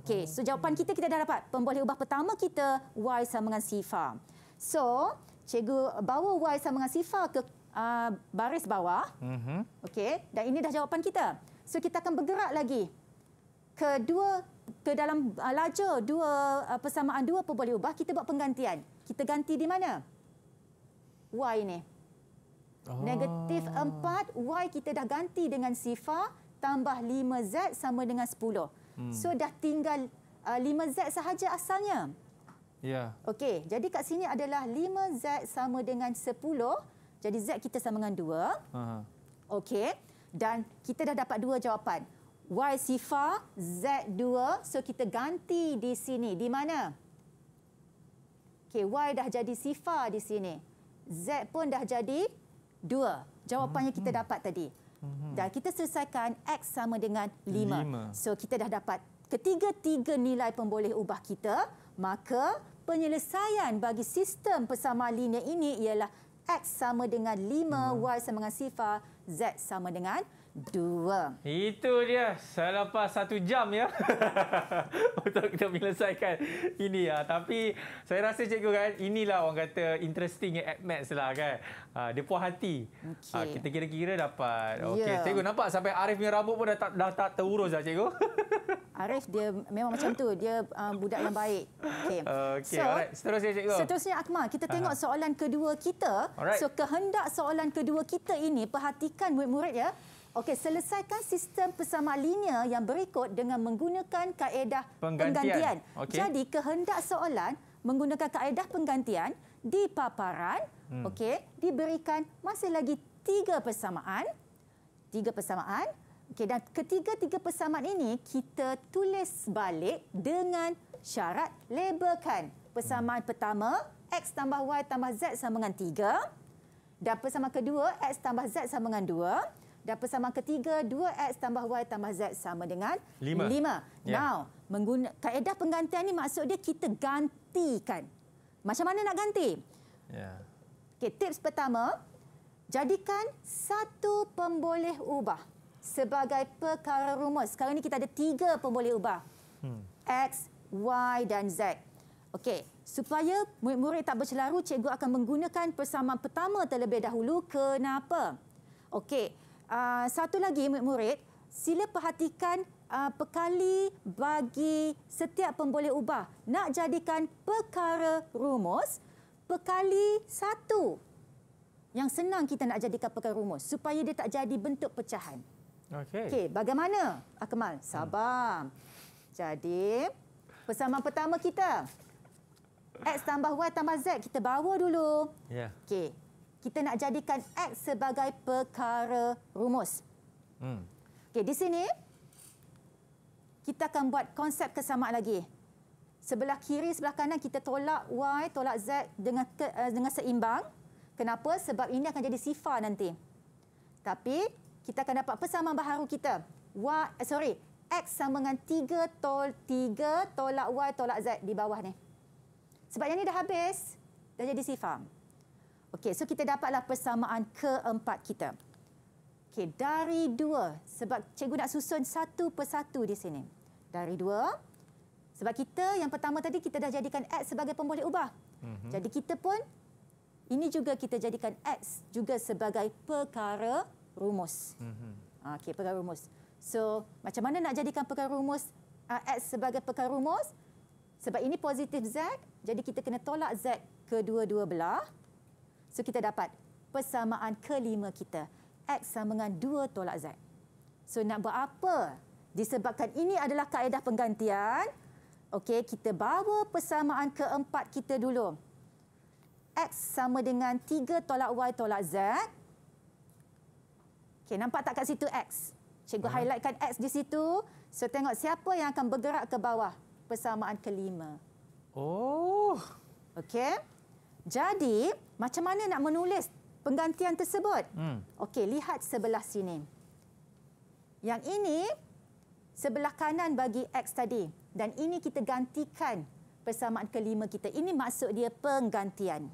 Okey, so jawapan hmm. kita kita dah dapat. Pemboleh ubah pertama kita, Y sama dengan sifar. So, cikgu bawa Y sama dengan sifar ke uh, baris bawah. Mm -hmm. Okey, dan ini dah jawapan kita. So, kita akan bergerak lagi. Kedua ke dalam uh, laja dua uh, persamaan dua apa boleh ubah kita buat penggantian kita ganti di mana y ni ah. negatif empat ah. y kita dah ganti dengan sifar tambah lima z sama dengan sepuluh hmm. so dah tinggal uh, lima uh, z sahaja asalnya ya yeah. okey jadi kat sini adalah lima z sama dengan sepuluh jadi z kita sama dengan dua okey dan kita dah dapat dua jawapan. Y sifar Z2. So kita ganti di sini. Di mana? Okay, Y dah jadi sifar di sini. Z pun dah jadi 2. Jawapannya kita hmm. dapat tadi. Hmm. Dan kita selesaikan X sama dengan 5. So kita dah dapat ketiga-tiga nilai pemboleh ubah kita. Maka penyelesaian bagi sistem persamaan linear ini ialah X sama dengan 5, hmm. Y sama dengan sifar, Z sama dengan 2 dua. Itu dia. Selepas satu jam ya. [laughs] untuk kita menyelesaikan ini ya. Tapi saya rasa cikgu kan inilah orang kata interestingnya at maths lah kan. Ah, dia puas hati. Okay. Ah, kita kira-kira dapat. Okey. Yeah. Cikgu nampak sampai Arif punya rambut pun dah tak dah tak terurus dah cikgu. [laughs] Arif dia memang macam tu. Dia uh, budak yang baik. Okey. Okey. So, alright. Seterusnya cikgu. Seterusnya Akmal, kita tengok soalan kedua kita. Alright. So kehendak soalan kedua kita ini perhatikan murid-murid ya. Okey, selesaikan sistem persama linear yang berikut dengan menggunakan kaedah penggantian. penggantian. Okay. Jadi, kehendak soalan menggunakan kaedah penggantian di paparan, hmm. okey, diberikan masih lagi tiga persamaan. Tiga persamaan. Okey, dan ketiga-tiga persamaan ini kita tulis balik dengan syarat labelkan. Persamaan hmm. pertama, X tambah Y tambah Z sama dengan tiga, Dan persamaan kedua, X tambah Z sama dengan dua. Dan persamaan ketiga, 2X tambah Y tambah Z sama dengan 5. 5. Yeah. Now, kaedah penggantian ini maksud dia kita gantikan. Macam mana nak ganti? Yeah. Okay, tips pertama, jadikan satu pemboleh ubah sebagai perkara rumus. Sekarang ini kita ada tiga pemboleh ubah. Hmm. X, Y dan Z. Okey, supaya murid-murid tak bercelaru, cikgu akan menggunakan persamaan pertama terlebih dahulu. Kenapa? Okey, Ah, satu lagi murid-murid, sila perhatikan uh, pekali bagi setiap pemboleh ubah. Nak jadikan perkara rumus, pekali satu. Yang senang kita nak jadikan perkara rumus supaya dia tak jadi bentuk pecahan. Okey. Okey, bagaimana? Akmal, ah, sabar. Hmm. Jadi, persamaan pertama kita X tambah Y tambah Z kita bawa dulu. Ya. Yeah. Okey kita nak jadikan X sebagai perkara rumus. Hmm. Okey, di sini kita akan buat konsep kesamaan lagi. Sebelah kiri, sebelah kanan kita tolak Y, tolak Z dengan ke, eh, dengan seimbang. Kenapa? Sebab ini akan jadi sifar nanti. Tapi kita akan dapat persamaan baharu kita. Y, eh, sorry, X sama dengan 3, tol, 3 tolak Y tolak Z di bawah ni. Sebab yang ni dah habis, dah jadi sifar. Okey, so kita dapatlah persamaan keempat kita. Okey, dari dua, sebab cikgu nak susun satu persatu di sini. Dari dua, sebab kita yang pertama tadi kita dah jadikan X sebagai pemboleh ubah. Mm -hmm. Jadi kita pun, ini juga kita jadikan X juga sebagai perkara rumus. Mm -hmm. Okey, perkara rumus. So, macam mana nak jadikan perkara rumus uh, X sebagai perkara rumus? Sebab ini positif Z, jadi kita kena tolak Z kedua-dua belah. So kita dapat persamaan kelima kita. X sama dengan 2 tolak Z. So nak buat apa? Disebabkan ini adalah kaedah penggantian. Okey, kita bawa persamaan keempat kita dulu. X sama dengan 3 tolak Y tolak Z. Okey, nampak tak kat situ X? Cikgu ha. highlightkan X di situ. So tengok siapa yang akan bergerak ke bawah persamaan kelima. Oh. Okey. Jadi, macam mana nak menulis penggantian tersebut? Hmm. Okey, lihat sebelah sini. Yang ini sebelah kanan bagi X tadi. Dan ini kita gantikan persamaan kelima kita. Ini maksud dia penggantian.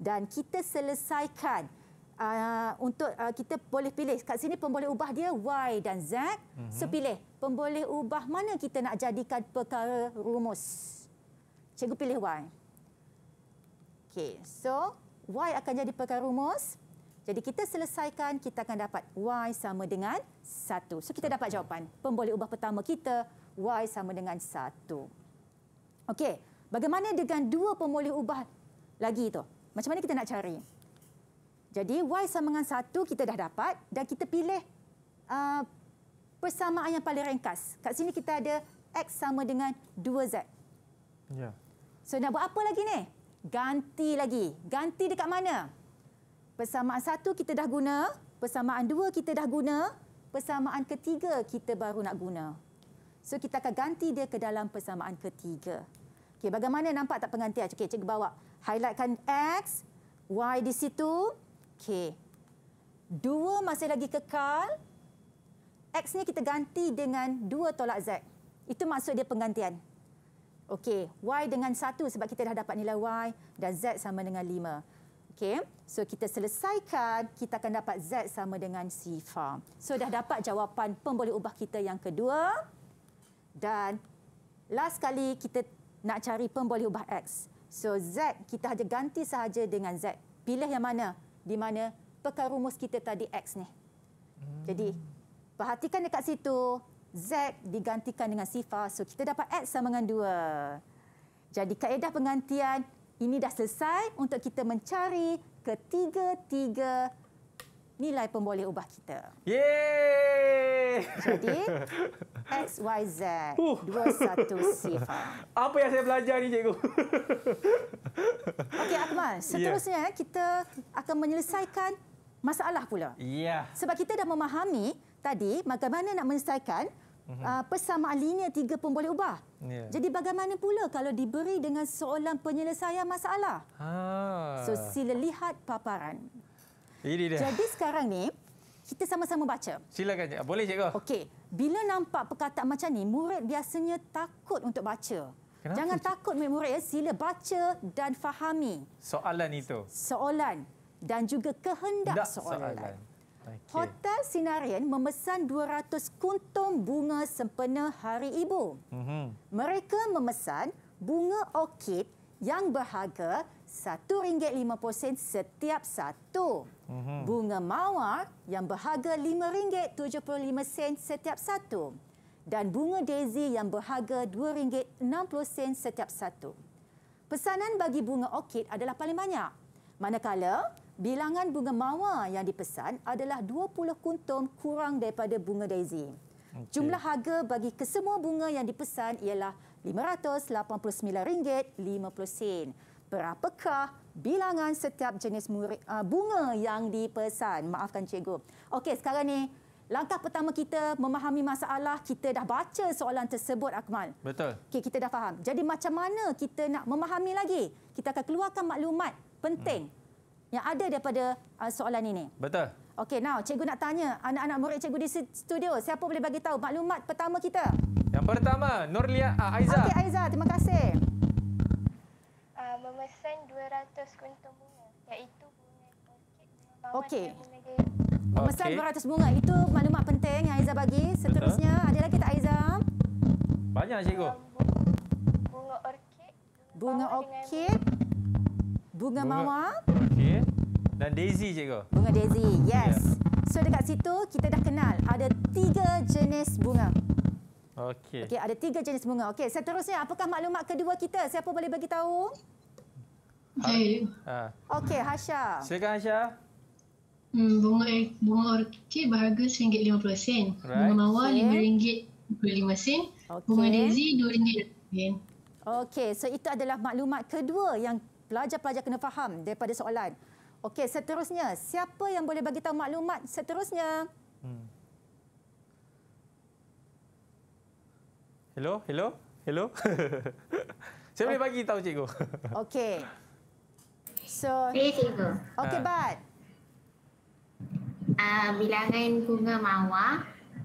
Dan kita selesaikan. Uh, untuk uh, kita boleh pilih. Kat sini pemboleh ubah dia Y dan Z. Mm -hmm. Sepilih. So, pemboleh ubah mana kita nak jadikan perkara rumus. Cikgu pilih Y. Okey, so Y akan jadi perkara rumus. Jadi kita selesaikan, kita akan dapat Y sama dengan 1. So kita dapat jawapan. Pemboleh ubah pertama kita, Y sama dengan 1. Okey, bagaimana dengan dua pemboleh ubah lagi itu? Macam mana kita nak cari? Jadi Y sama dengan 1 kita dah dapat dan kita pilih uh, persamaan yang paling ringkas. Kat sini kita ada X sama dengan 2Z. Ya. Yeah. So nak buat apa lagi ni? ganti lagi. Ganti dekat mana? Persamaan satu kita dah guna, persamaan dua kita dah guna, persamaan ketiga kita baru nak guna. So kita akan ganti dia ke dalam persamaan ketiga. Okey, bagaimana nampak tak penggantian? Okey, cikgu bawa. Highlightkan X, Y di situ. Okey. Dua masih lagi kekal. X ni kita ganti dengan dua tolak Z. Itu maksud dia penggantian. Okey, Y dengan 1 sebab kita dah dapat nilai Y dan Z sama dengan 5. Okey, so kita selesaikan, kita akan dapat Z sama dengan sifar. So dah dapat jawapan pemboleh ubah kita yang kedua. Dan last kali kita nak cari pemboleh ubah X. So Z kita hanya ganti sahaja dengan Z. Pilih yang mana, di mana pekar rumus kita tadi X ni. Jadi, perhatikan dekat situ, Z digantikan dengan sifar. So kita dapat X sama dengan 2. Jadi kaedah penggantian ini dah selesai untuk kita mencari ketiga-tiga nilai pemboleh ubah kita. Yeay! Jadi, [laughs] X, Y, Z. Uh. Dua, satu, sifar. Apa yang saya belajar ni, cikgu? Okey, Akmal. Ya. Seterusnya, yeah. kita akan menyelesaikan masalah pula. Ya. Yeah. Sebab kita dah memahami tadi bagaimana nak menyelesaikan uh, mhm. ah, persamaan linear tiga pun boleh ubah. Yeah. Jadi bagaimana pula kalau diberi dengan soalan penyelesaian masalah? Ha. So sila lihat paparan. Ini dia. Jadi sekarang ni kita sama-sama baca. Silakan cik. Boleh cikgu. Okey. Bila nampak perkataan macam ni, murid biasanya takut untuk baca. Kenapa, Jangan cik? takut murid ya, sila baca dan fahami soalan itu. Soalan dan juga kehendak soalan. soalan. Okay. Hotel Sinarian memesan 200 kuntum bunga sempena Hari Ibu. Mm-hmm. Mereka memesan bunga orkid yang berharga RM1.50 setiap satu. Mm-hmm. Bunga mawar yang berharga RM5.75 setiap satu. Dan bunga daisy yang berharga RM2.60 setiap satu. Pesanan bagi bunga orkid adalah paling banyak. Manakala bilangan bunga mawar yang dipesan adalah 20 kuntum kurang daripada bunga daisy. Okay. Jumlah harga bagi kesemua bunga yang dipesan ialah RM589.50. Berapakah bilangan setiap jenis ah, bunga yang dipesan? Maafkan cikgu. Okey, sekarang ni langkah pertama kita memahami masalah, kita dah baca soalan tersebut Akmal. Betul. Okey, kita dah faham. Jadi macam mana kita nak memahami lagi? Kita akan keluarkan maklumat penting. Hmm yang ada daripada uh, soalan ini. Betul. Okey, now cikgu nak tanya anak-anak murid cikgu di studio, siapa boleh bagi tahu maklumat pertama kita? Yang pertama, Nurlia uh, ah, Aiza. Okey, Aiza, terima kasih. Uh, memesan 200 kuntum bunga, iaitu bunga okey. Okey. Memesan okay. 200 bunga itu maklumat penting yang Aiza bagi. Seterusnya, Betul. ada lagi tak Aiza? Banyak cikgu. Um, bunga orkid. Bunga orkid. bunga mawar. Okey dan Daisy cikgu. Bunga Daisy. Yes. Yeah. So dekat situ kita dah kenal ada tiga jenis bunga. Okey. Okey, ada tiga jenis bunga. Okey, seterusnya apakah maklumat kedua kita? Siapa boleh bagi tahu? Hai. Ha. Okey, Hasha. Silakan Hasha. Hmm, bunga eh, bunga orkid berharga RM1.50. Right. Bunga mawar RM5.25. Okay. Bunga Daisy RM2. Okey, so itu adalah maklumat kedua yang pelajar-pelajar kena faham daripada soalan. Okey, seterusnya, siapa yang boleh bagi tahu maklumat seterusnya? Hmm. Hello, hello, hello. [laughs] Saya oh. boleh bagi tahu cikgu. [laughs] Okey. So, hey, cikgu. Okey, uh. Ah. bad. Uh, ah, bilangan bunga mawar,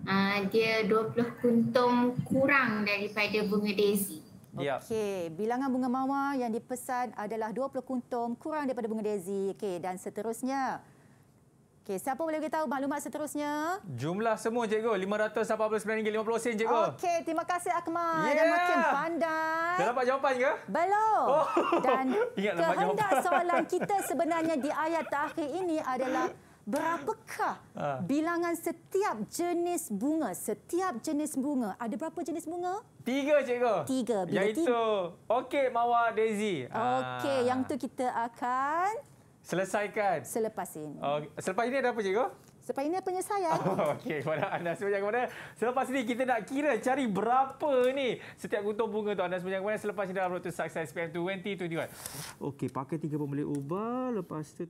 uh, dia 20 kuntum kurang daripada bunga daisy. Yep. Okey, bilangan bunga mawar yang dipesan adalah 20 kuntum kurang daripada bunga daisy. Okey, dan seterusnya. Okey, siapa boleh beritahu maklumat seterusnya? Jumlah semua, cikgu. RM549.50, cikgu. Okey, terima kasih, Akmal. Yeah. Dan makin pandai. Dah dapat jawapan ke? Belum. Oh. Dan [laughs] kehendak soalan kita sebenarnya di ayat terakhir ini adalah [laughs] berapakah ha. bilangan setiap jenis bunga? Setiap jenis bunga. Ada berapa jenis bunga? Tiga, cikgu. Tiga. Bila Iaitu tiga? okey, Mawar, Daisy. Ha. Okey, yang tu kita akan... Selesaikan. Selepas ini. Okay. Selepas ini ada apa, cikgu? Selepas ini penyelesaian. Oh, [laughs] okey, kepada anda semua yang kepada. Selepas ini kita nak kira cari berapa ni setiap guntung bunga tu anda semua yang kepada. Selepas ini dalam Rotus Success PM2021. Okey, pakai tiga pembeli ubah. Lepas tu...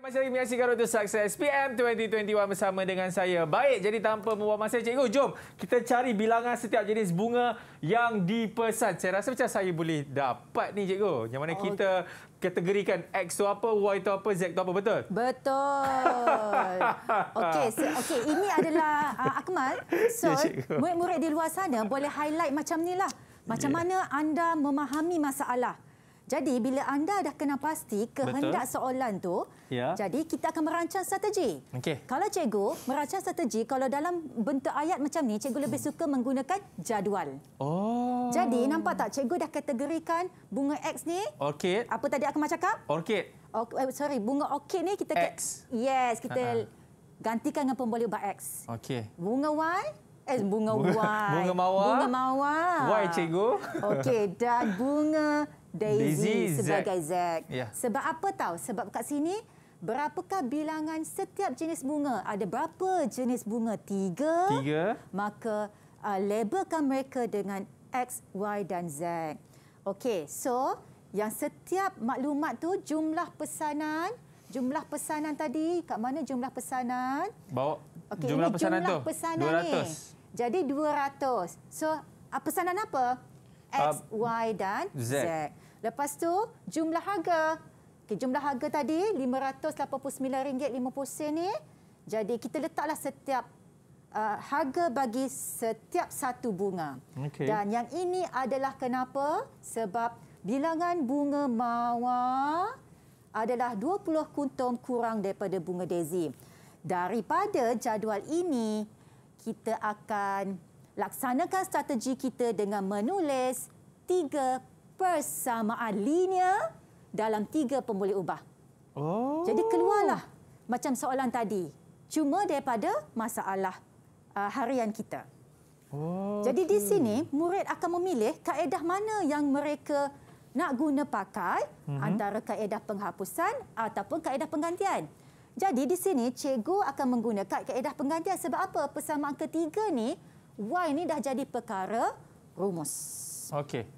masih lagi menyaksikan Road to PM 2021 bersama dengan saya. Baik, jadi tanpa membuang masa, cikgu, jom kita cari bilangan setiap jenis bunga yang dipesan. Saya rasa macam saya boleh dapat ni, cikgu. Yang mana oh. kita kategorikan X tu apa, Y tu apa, Z tu apa, betul? Betul. [laughs] okey, so, okey. ini adalah uh, Akmal. Ya, so, murid-murid ya, di luar sana boleh highlight macam ni lah. Macam yeah. mana anda memahami masalah. Jadi bila anda dah kena pasti kehendak Betul. soalan tu, ya. jadi kita akan merancang strategi. Okay. Kalau cikgu merancang strategi, kalau dalam bentuk ayat macam ni, cikgu lebih suka menggunakan jadual. Oh. Jadi nampak tak cikgu dah kategorikan bunga X ni? Orkid. Apa tadi aku macam cakap? Orkid. Oh, eh, sorry, bunga orkid ni kita... X. Yes, kita uh-huh. gantikan dengan pembuli ubat X. Okay. Bunga Y, Eh, bunga, bunga Y. Bunga mawar. Bunga mawar. Y, cikgu. Okey, dan bunga Daisy, Daisy sebagai Zack. Yeah. Sebab apa tahu? Sebab kat sini berapakah bilangan setiap jenis bunga? Ada berapa jenis bunga? Tiga. Tiga. Maka uh, labelkan mereka dengan X, Y dan Z. Okey, so yang setiap maklumat tu jumlah pesanan, jumlah pesanan tadi, kat mana jumlah pesanan? Bawa okay, jumlah ini pesanan jumlah tu. Pesanan 200. Ni. Jadi 200. So, ah, pesanan apa? X, uh, Y dan Z. Z. Lepas tu jumlah harga. Okay, jumlah harga tadi RM589.50 ni. Jadi kita letaklah setiap uh, harga bagi setiap satu bunga. Okay. Dan yang ini adalah kenapa? Sebab bilangan bunga mawar adalah 20 kuntum kurang daripada bunga daisy. Daripada jadual ini, kita akan laksanakan strategi kita dengan menulis tiga persamaan linear dalam tiga pemboleh ubah. Oh. Jadi keluarlah macam soalan tadi. Cuma daripada masalah uh, harian kita. Oh, Jadi di sini murid akan memilih kaedah mana yang mereka nak guna pakai uh-huh. antara kaedah penghapusan ataupun kaedah penggantian. Jadi di sini cikgu akan menggunakan kaedah penggantian sebab apa? Persamaan ketiga ni Y ini dah jadi perkara rumus. Okey.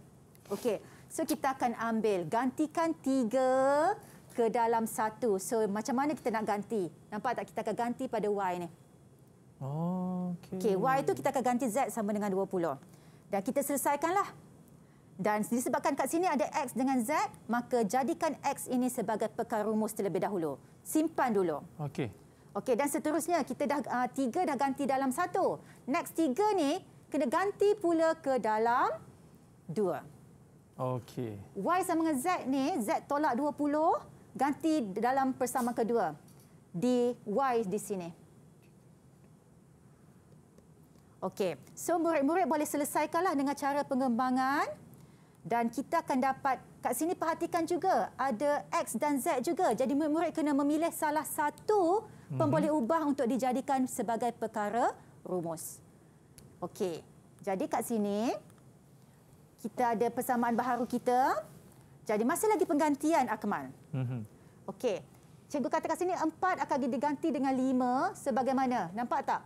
Okey. So kita akan ambil gantikan 3 ke dalam 1. So macam mana kita nak ganti? Nampak tak kita akan ganti pada Y ni? Oh, Okay. Okey, Y itu kita akan ganti Z sama dengan 20. Dan kita selesaikanlah. Dan disebabkan kat sini ada X dengan Z, maka jadikan X ini sebagai perkara rumus terlebih dahulu. Simpan dulu. Okey. Okey dan seterusnya kita dah uh, tiga dah ganti dalam satu. Next tiga ni kena ganti pula ke dalam dua. Okey. Y sama dengan Z ni, Z tolak 20 ganti dalam persama kedua. D Y di sini. Okey. So murid-murid boleh selesaikanlah dengan cara pengembangan dan kita akan dapat kat sini perhatikan juga ada X dan Z juga. Jadi murid-murid kena memilih salah satu Mhm. pemboleh ubah untuk dijadikan sebagai perkara rumus. Okey. Jadi kat sini kita ada persamaan baharu kita. Jadi masih lagi penggantian Akmal. Mm -hmm. Okey. Cikgu kata kat sini 4 akan diganti dengan 5 sebagaimana. Nampak tak?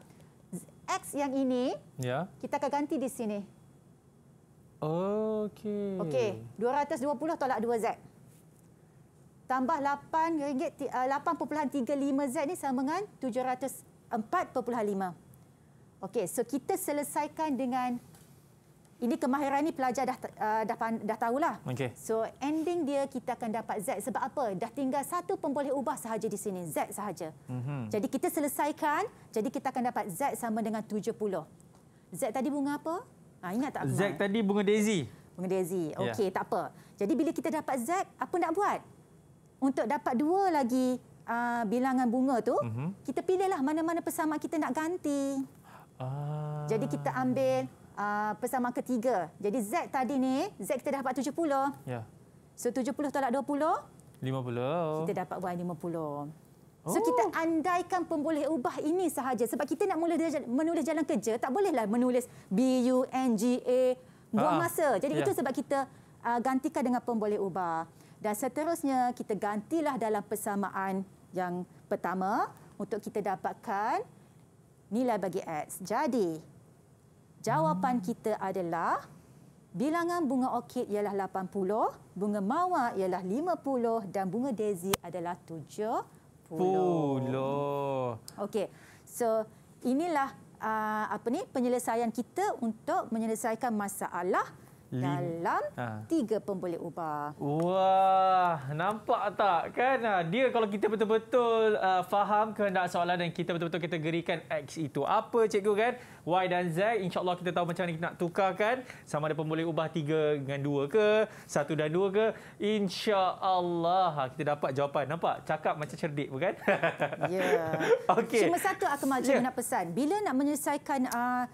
X yang ini yeah. kita akan ganti di sini. Okey. Okey, 220 tolak 2Z tambah 8 ringgit 8.35Z eh, ni sama dengan 704.5. Okey, so kita selesaikan dengan ini kemahiran ni pelajar dah uh, dah, dah tahulah. Okay. So ending dia kita akan dapat Z sebab apa? Dah tinggal satu pemboleh ubah sahaja di sini, Z sahaja. Mm -hmm. Jadi kita selesaikan, jadi kita akan dapat Z sama dengan 70. Z tadi bunga apa? Ha, ingat tak? Z tadi bunga daisy. Bunga daisy. Ya. Okey, yeah. tak apa. Jadi bila kita dapat Z, apa nak buat? untuk dapat dua lagi uh, bilangan bunga tu, uh mhm. -huh. kita pilihlah mana-mana pesama kita nak ganti. Uh... Jadi kita ambil uh, ah, persamaan ketiga. Jadi Z tadi ni, Z kita dapat 70. Ya. So 70 tolak 20? 50. Kita dapat Y 50. So, kita oh. andaikan pemboleh ubah ini sahaja. Sebab kita nak mula menulis jalan kerja, tak bolehlah menulis B-U-N-G-A. Buang masa. Jadi, ya. itu sebab kita uh, gantikan dengan pemboleh ubah. Dan seterusnya kita gantilah dalam persamaan yang pertama untuk kita dapatkan nilai bagi X. Jadi, jawapan hmm. kita adalah bilangan bunga okid ialah 80, bunga mawar ialah 50 dan bunga daisy adalah 70. 70. Okey. So, inilah uh, apa ni penyelesaian kita untuk menyelesaikan masalah dalam ha. tiga ha. ubah. Wah, nampak tak kan? Ha, dia kalau kita betul-betul uh, faham kehendak soalan dan kita betul-betul kita gerikan X itu. Apa cikgu kan? Y dan Z, insyaAllah kita tahu macam mana kita nak tukarkan. Sama ada pembuli ubah tiga dengan dua ke? Satu dan dua ke? InsyaAllah ha, kita dapat jawapan. Nampak? Cakap macam cerdik bukan? Ya. Yeah. [laughs] okay. Cuma satu Akmal, ya. cuma yeah. nak pesan. Bila nak menyelesaikan... Uh,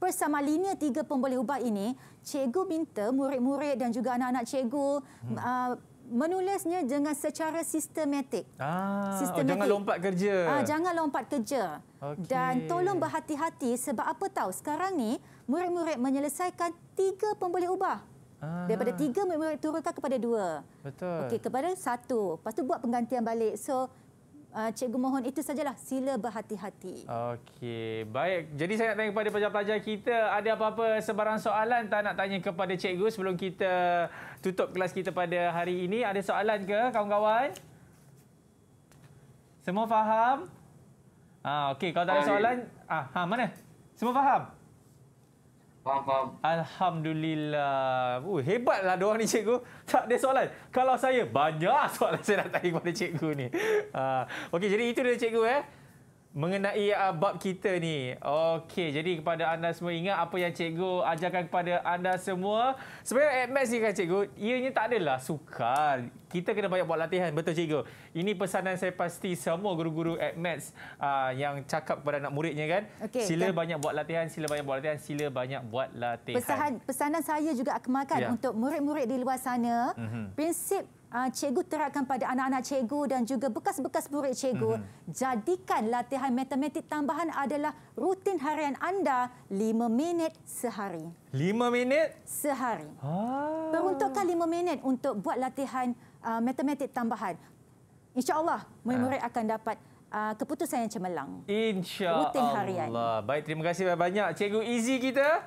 bersama linia tiga pemboleh ubat ini, cikgu minta murid-murid dan juga anak-anak cikgu hmm. uh, menulisnya dengan secara sistematik. Ah, sistematik. Oh, jangan lompat kerja. Uh, jangan lompat kerja. Okay. Dan tolong berhati-hati sebab apa tahu sekarang ni murid-murid menyelesaikan tiga pemboleh ubah. Aha. Daripada tiga, murid-murid turunkan kepada dua. Betul. Okey, kepada satu. Lepas tu buat penggantian balik. So, uh, cikgu mohon itu sajalah. Sila berhati-hati. Okey. Baik. Jadi saya nak tanya kepada pelajar-pelajar kita, ada apa-apa sebarang soalan tak nak tanya kepada cikgu sebelum kita tutup kelas kita pada hari ini? Ada soalan ke kawan-kawan? Semua faham? Ah, okey. Kalau tak ada soalan, ah, ha, mana? Semua faham? Faham, faham. Alhamdulillah. Uh, hebatlah dia orang ni cikgu. Tak ada soalan. Kalau saya, banyak soalan [laughs] saya nak tanya kepada cikgu ni. Uh, Okey, jadi itu dia cikgu. Eh mengenai uh, bab kita ni. Okey, jadi kepada anda semua ingat apa yang cikgu ajarkan kepada anda semua. Sebenarnya MS ni kan cikgu, ianya tak adalah sukar. Kita kena banyak buat latihan, betul cikgu. Ini pesanan saya pasti semua guru-guru MS uh, yang cakap kepada anak muridnya kan. Okay, sila kan? banyak buat latihan, sila banyak buat latihan, sila banyak buat latihan. Pesahan, pesanan saya juga akan makan ya. untuk murid-murid di luar sana. Mm -hmm. Prinsip uh, cikgu terapkan pada anak-anak cikgu dan juga bekas-bekas murid cikgu, mm -hmm. jadikan latihan matematik tambahan adalah rutin harian anda 5 minit sehari. 5 minit sehari. Ah. Peruntukkan 5 minit untuk buat latihan uh, matematik tambahan. Insya-Allah murid-murid ah. akan dapat Uh, keputusan yang cemerlang. Insya-Allah. Baik, terima kasih banyak-banyak cikgu Easy kita.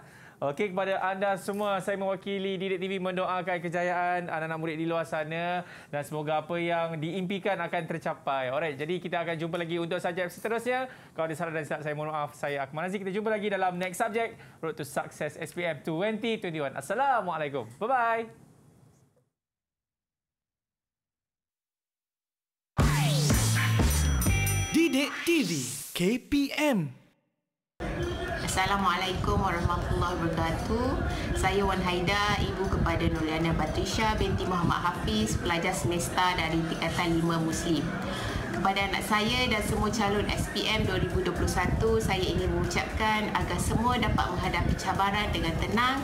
Okey kepada anda semua saya mewakili Didik TV mendoakan kejayaan anak-anak murid di luar sana dan semoga apa yang diimpikan akan tercapai. Alright, jadi kita akan jumpa lagi untuk subjek seterusnya. Kalau ada saran dan silap saya mohon maaf. Saya Akmal Aziz Kita jumpa lagi dalam next subject Road to Success SPM 2021. Assalamualaikum. Bye-bye. Didik TV KPM Assalamualaikum warahmatullahi wabarakatuh. Saya Wan Haida, ibu kepada Nuriana Patricia binti Muhammad Hafiz, pelajar semesta dari tingkatan 5 Muslim. Kepada anak saya dan semua calon SPM 2021, saya ingin mengucapkan agar semua dapat menghadapi cabaran dengan tenang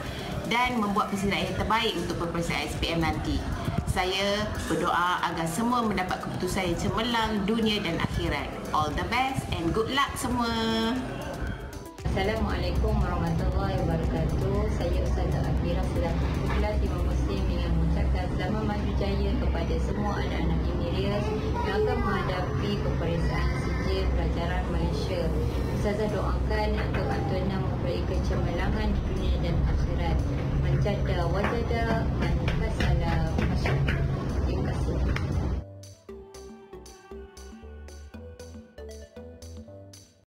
dan membuat persediaan yang terbaik untuk peperiksaan SPM nanti. Saya berdoa agar semua mendapat keputusan yang cemerlang dunia dan akhirat. All the best and good luck semua. Assalamualaikum warahmatullahi wabarakatuh. Saya Ustazah Akira selaku Kelas Timur Muslim yang mengucapkan selamat maju jaya kepada semua anak-anak Emirias yang akan menghadapi peperiksaan sijil pelajaran Malaysia. Ustazah doakan untuk Antona mempunyai kecemerlangan dunia dan akhirat. Menjaga wajah dan kasalah masyarakat.